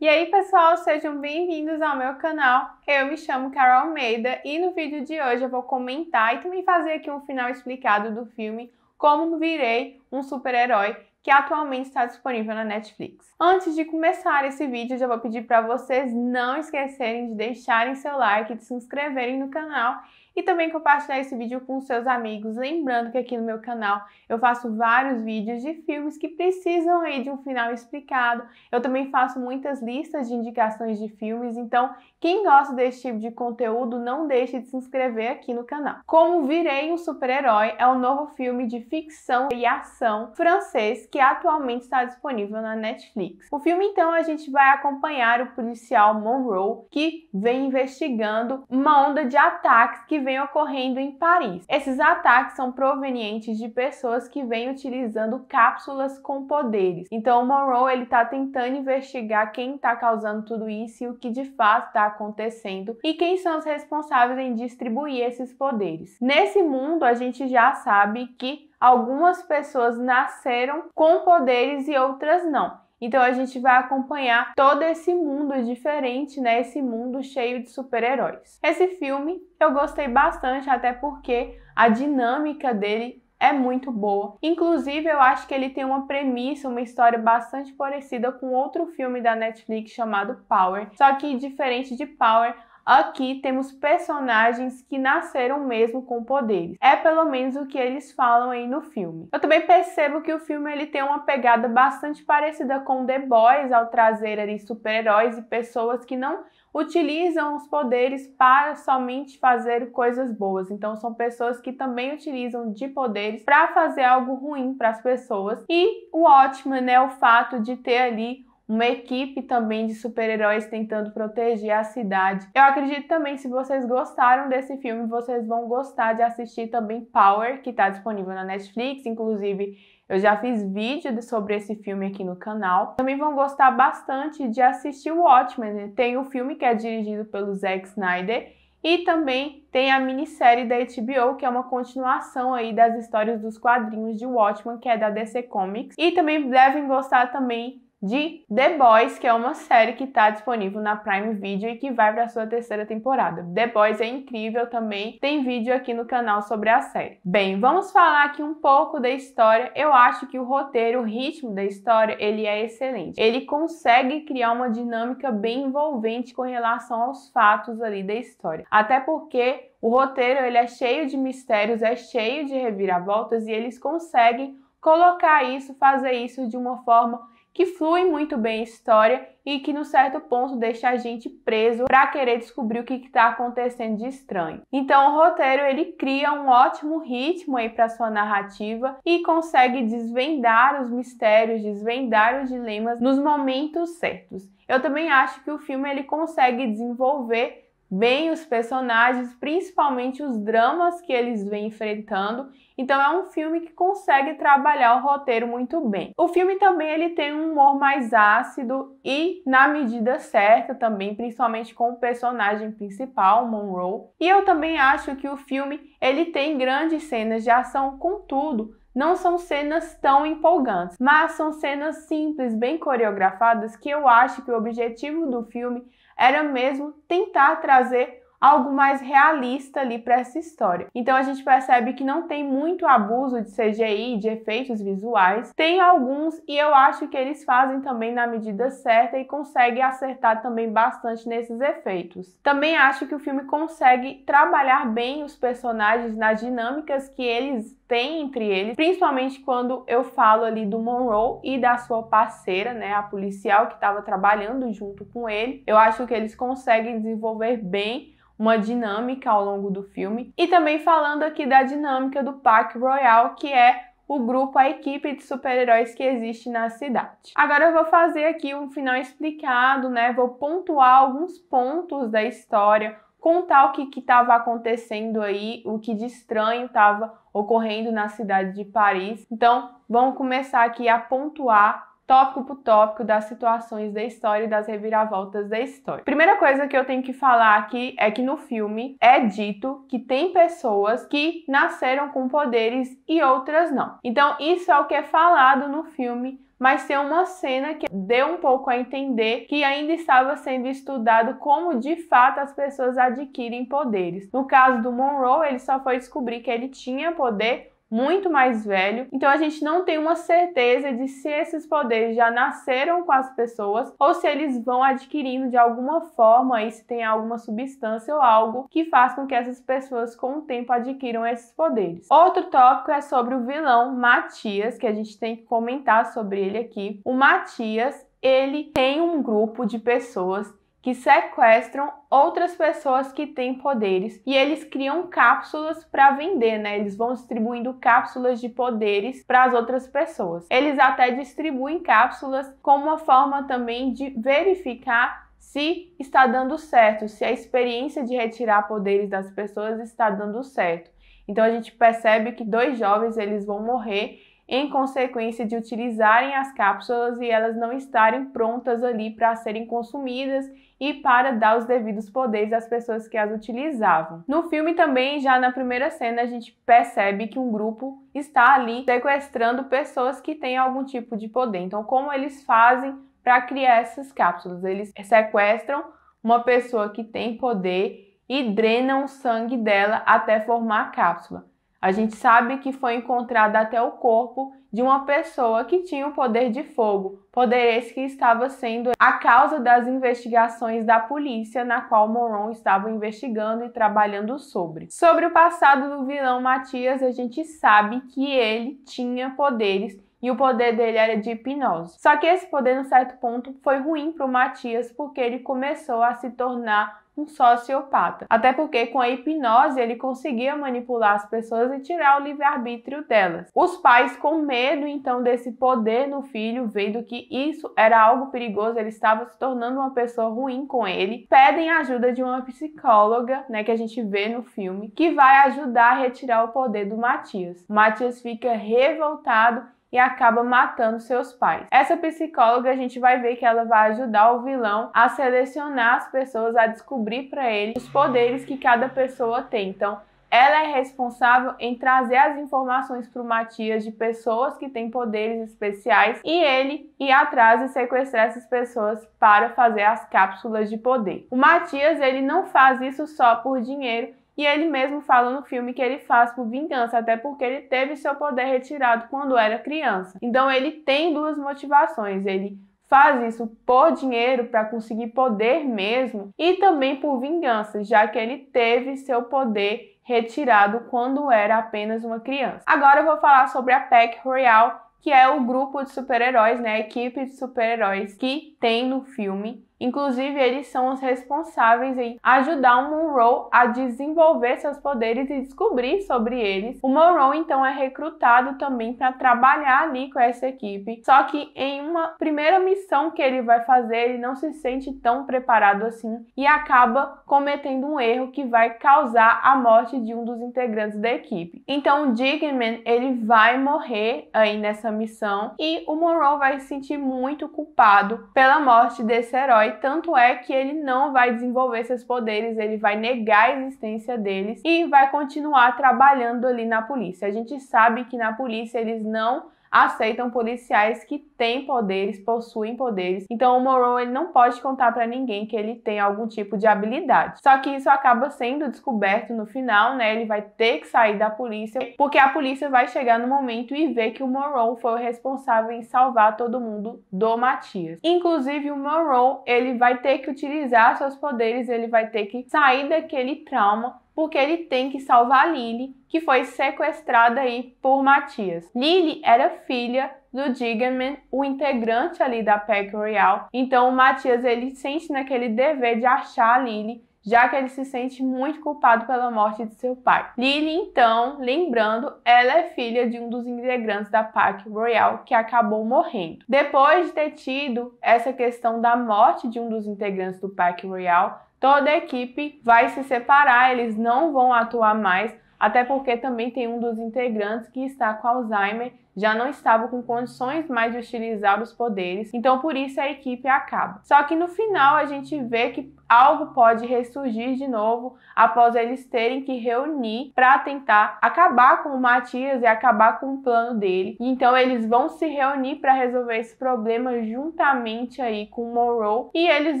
E aí pessoal, sejam bem-vindos ao meu canal. Eu me chamo Carol Almeida e no vídeo de hoje eu vou comentar e também fazer aqui um final explicado do filme Como Virei um Super-Herói, que atualmente está disponível na Netflix. Antes de começar esse vídeo, eu já vou pedir para vocês não esquecerem de deixarem seu like, de se inscreverem no canal e também compartilhar esse vídeo com seus amigos. Lembrando que aqui no meu canal eu faço vários vídeos de filmes que precisam aí de um final explicado. Eu também faço muitas listas de indicações de filmes, então quem gosta desse tipo de conteúdo não deixe de se inscrever aqui no canal. Como Virei um Super-Herói é um novo filme de ficção e ação francês que atualmente está disponível na Netflix. O filme então a gente vai acompanhar o policial Monroe que vem investigando uma onda de ataques que vem ocorrendo em Paris. Esses ataques são provenientes de pessoas que vêm utilizando cápsulas com poderes. Então, o Monroe ele está tentando investigar quem está causando tudo isso e o que de fato está acontecendo e quem são os responsáveis em distribuir esses poderes. Nesse mundo, a gente já sabe que algumas pessoas nasceram com poderes e outras não. Então a gente vai acompanhar todo esse mundo diferente, né? Esse mundo cheio de super-heróis. Esse filme eu gostei bastante, até porque a dinâmica dele é muito boa. Inclusive, eu acho que ele tem uma premissa, uma história bastante parecida com outro filme da Netflix chamado Power. Só que diferente de Power, Aqui temos personagens que nasceram mesmo com poderes. É pelo menos o que eles falam aí no filme. Eu também percebo que o filme ele tem uma pegada bastante parecida com The Boys ao trazer ali super-heróis e pessoas que não utilizam os poderes para somente fazer coisas boas. Então são pessoas que também utilizam de poderes para fazer algo ruim para as pessoas. E o ótimo, né, o fato de ter ali uma equipe também de super-heróis tentando proteger a cidade. Eu acredito também se vocês gostaram desse filme, vocês vão gostar de assistir também Power, que está disponível na Netflix, inclusive eu já fiz vídeo sobre esse filme aqui no canal. Também vão gostar bastante de assistir o Watchmen. Né? Tem o um filme que é dirigido pelo Zack Snyder e também tem a minissérie da HBO, que é uma continuação aí das histórias dos quadrinhos de Watchmen, que é da DC Comics. E também devem gostar também de The Boys, que é uma série que está disponível na Prime Video e que vai para sua terceira temporada. The Boys é incrível também, tem vídeo aqui no canal sobre a série. Bem, vamos falar aqui um pouco da história. Eu acho que o roteiro, o ritmo da história, ele é excelente. Ele consegue criar uma dinâmica bem envolvente com relação aos fatos ali da história. Até porque o roteiro ele é cheio de mistérios, é cheio de reviravoltas e eles conseguem colocar isso, fazer isso de uma forma que flui muito bem a história e que, no certo ponto, deixa a gente preso para querer descobrir o que está acontecendo de estranho. Então, o roteiro ele cria um ótimo ritmo aí para sua narrativa e consegue desvendar os mistérios, desvendar os dilemas nos momentos certos. Eu também acho que o filme ele consegue desenvolver bem os personagens, principalmente os dramas que eles vêm enfrentando. Então é um filme que consegue trabalhar o roteiro muito bem. O filme também ele tem um humor mais ácido e na medida certa também, principalmente com o personagem principal, Monroe. E eu também acho que o filme ele tem grandes cenas de ação, contudo, não são cenas tão empolgantes, mas são cenas simples, bem coreografadas, que eu acho que o objetivo do filme era mesmo tentar trazer algo mais realista ali para essa história. Então a gente percebe que não tem muito abuso de CGI, de efeitos visuais. Tem alguns e eu acho que eles fazem também na medida certa e conseguem acertar também bastante nesses efeitos. Também acho que o filme consegue trabalhar bem os personagens nas dinâmicas que eles tem entre eles, principalmente quando eu falo ali do Monroe e da sua parceira, né, a policial que estava trabalhando junto com ele. Eu acho que eles conseguem desenvolver bem uma dinâmica ao longo do filme. E também falando aqui da dinâmica do Parque Royal, que é o grupo, a equipe de super-heróis que existe na cidade. Agora eu vou fazer aqui um final explicado, né? Vou pontuar alguns pontos da história, contar o que estava acontecendo aí, o que de estranho estava ocorrendo na cidade de Paris. Então, vamos começar aqui a pontuar tópico por tópico das situações da história e das reviravoltas da história. Primeira coisa que eu tenho que falar aqui é que no filme é dito que tem pessoas que nasceram com poderes e outras não. Então, isso é o que é falado no filme mas tem uma cena que deu um pouco a entender que ainda estava sendo estudado como de fato as pessoas adquirem poderes. No caso do Monroe, ele só foi descobrir que ele tinha poder muito mais velho. Então a gente não tem uma certeza de se esses poderes já nasceram com as pessoas ou se eles vão adquirindo de alguma forma e se tem alguma substância ou algo que faz com que essas pessoas com o tempo adquiram esses poderes. Outro tópico é sobre o vilão Matias, que a gente tem que comentar sobre ele aqui. O Matias, ele tem um grupo de pessoas que sequestram outras pessoas que têm poderes e eles criam cápsulas para vender, né? Eles vão distribuindo cápsulas de poderes para as outras pessoas. Eles até distribuem cápsulas como uma forma também de verificar se está dando certo, se a experiência de retirar poderes das pessoas está dando certo. Então a gente percebe que dois jovens eles vão morrer em consequência de utilizarem as cápsulas e elas não estarem prontas ali para serem consumidas e para dar os devidos poderes às pessoas que as utilizavam. No filme também, já na primeira cena, a gente percebe que um grupo está ali sequestrando pessoas que têm algum tipo de poder. Então, como eles fazem para criar essas cápsulas? Eles sequestram uma pessoa que tem poder e drenam o sangue dela até formar a cápsula. A gente sabe que foi encontrado até o corpo de uma pessoa que tinha o poder de fogo, poder esse que estava sendo a causa das investigações da polícia na qual Moron estava investigando e trabalhando sobre. Sobre o passado do vilão Matias, a gente sabe que ele tinha poderes e o poder dele era de hipnose. Só que esse poder, num certo ponto, foi ruim para o Matias porque ele começou a se tornar um sociopata. Até porque com a hipnose ele conseguia manipular as pessoas e tirar o livre-arbítrio delas. Os pais, com medo então desse poder no filho, vendo que isso era algo perigoso, ele estava se tornando uma pessoa ruim com ele, pedem a ajuda de uma psicóloga, né, que a gente vê no filme, que vai ajudar a retirar o poder do Matias. Matias fica revoltado e acaba matando seus pais. Essa psicóloga a gente vai ver que ela vai ajudar o vilão a selecionar as pessoas, a descobrir para ele os poderes que cada pessoa tem. Então, ela é responsável em trazer as informações para o Matias de pessoas que têm poderes especiais e ele ir atrás e sequestrar essas pessoas para fazer as cápsulas de poder. O Matias ele não faz isso só por dinheiro, e ele mesmo fala no filme que ele faz por vingança, até porque ele teve seu poder retirado quando era criança. Então ele tem duas motivações. Ele faz isso por dinheiro para conseguir poder mesmo e também por vingança, já que ele teve seu poder retirado quando era apenas uma criança. Agora eu vou falar sobre a PEC Royal, que é o grupo de super-heróis, né, a equipe de super-heróis que tem no filme Inclusive, eles são os responsáveis em ajudar o Monroe a desenvolver seus poderes e descobrir sobre eles. O Monroe então é recrutado também para trabalhar ali com essa equipe. Só que em uma primeira missão que ele vai fazer, ele não se sente tão preparado assim e acaba cometendo um erro que vai causar a morte de um dos integrantes da equipe. Então, o Digman ele vai morrer aí nessa missão e o Monroe vai se sentir muito culpado pela morte desse herói herói, tanto é que ele não vai desenvolver seus poderes, ele vai negar a existência deles e vai continuar trabalhando ali na polícia. A gente sabe que na polícia eles não aceitam policiais que têm poderes, possuem poderes. Então o Monroe ele não pode contar para ninguém que ele tem algum tipo de habilidade. Só que isso acaba sendo descoberto no final, né? Ele vai ter que sair da polícia, porque a polícia vai chegar no momento e ver que o Monroe foi o responsável em salvar todo mundo do Matias. Inclusive o Monroe, ele vai ter que utilizar seus poderes, ele vai ter que sair daquele trauma porque ele tem que salvar Lily, que foi sequestrada aí por Matias. Lily era filha do Digerman, o integrante ali da Pack Royal. Então o Matias ele sente naquele dever de achar a Lily já que ele se sente muito culpado pela morte de seu pai. Lily, então, lembrando, ela é filha de um dos integrantes da Pack Royal que acabou morrendo. Depois de ter tido essa questão da morte de um dos integrantes do Pack Royal, toda a equipe vai se separar, eles não vão atuar mais, até porque também tem um dos integrantes que está com Alzheimer, já não estava com condições mais de utilizar os poderes, então por isso a equipe acaba. Só que no final a gente vê que algo pode ressurgir de novo após eles terem que reunir para tentar acabar com o Matias e acabar com o plano dele. Então eles vão se reunir para resolver esse problema juntamente aí com o Moreau e eles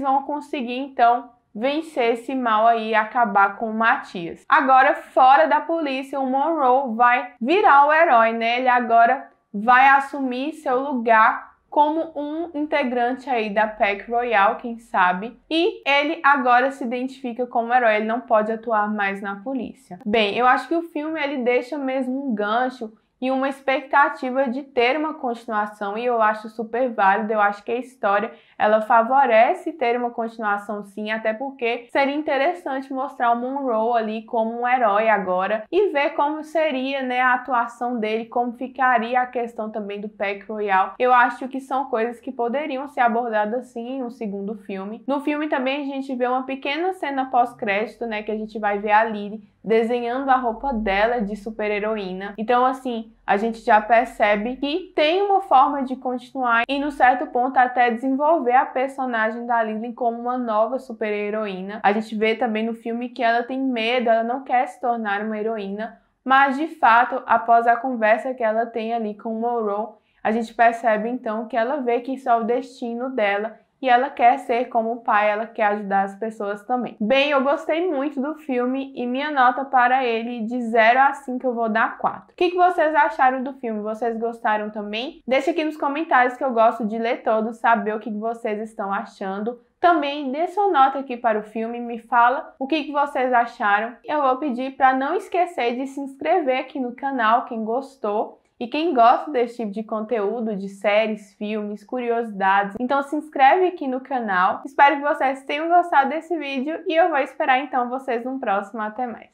vão conseguir então vencer esse mal aí e acabar com o Matias. Agora, fora da polícia, o Monroe vai virar o herói, né? Ele agora vai assumir seu lugar como um integrante aí da PEC Royal, quem sabe, e ele agora se identifica como herói, ele não pode atuar mais na polícia. Bem, eu acho que o filme ele deixa mesmo um gancho e uma expectativa de ter uma continuação e eu acho super válido, eu acho que a história ela favorece ter uma continuação sim, até porque seria interessante mostrar o Monroe ali como um herói agora e ver como seria, né, a atuação dele, como ficaria a questão também do Pack Royal. Eu acho que são coisas que poderiam ser abordadas sim em um segundo filme. No filme também a gente vê uma pequena cena pós-crédito, né, que a gente vai ver a Lily desenhando a roupa dela de super-heroína. Então, assim, a gente já percebe que tem uma forma de continuar e, no certo ponto, até desenvolver a personagem da Lily como uma nova super-heroína. A gente vê também no filme que ela tem medo, ela não quer se tornar uma heroína, mas de fato, após a conversa que ela tem ali com o Monroe, a gente percebe então que ela vê que isso é o destino dela e ela quer ser como o pai, ela quer ajudar as pessoas também. Bem, eu gostei muito do filme e minha nota para ele de 0 a 5 eu vou dar 4. O que, que vocês acharam do filme? Vocês gostaram também? Deixe aqui nos comentários que eu gosto de ler todos, saber o que, que vocês estão achando. Também dê sua nota aqui para o filme, me fala o que, que vocês acharam. Eu vou pedir para não esquecer de se inscrever aqui no canal, quem gostou e quem gosta desse tipo de conteúdo, de séries, filmes, curiosidades, então se inscreve aqui no canal. Espero que vocês tenham gostado desse vídeo e eu vou esperar então vocês no próximo. Até mais!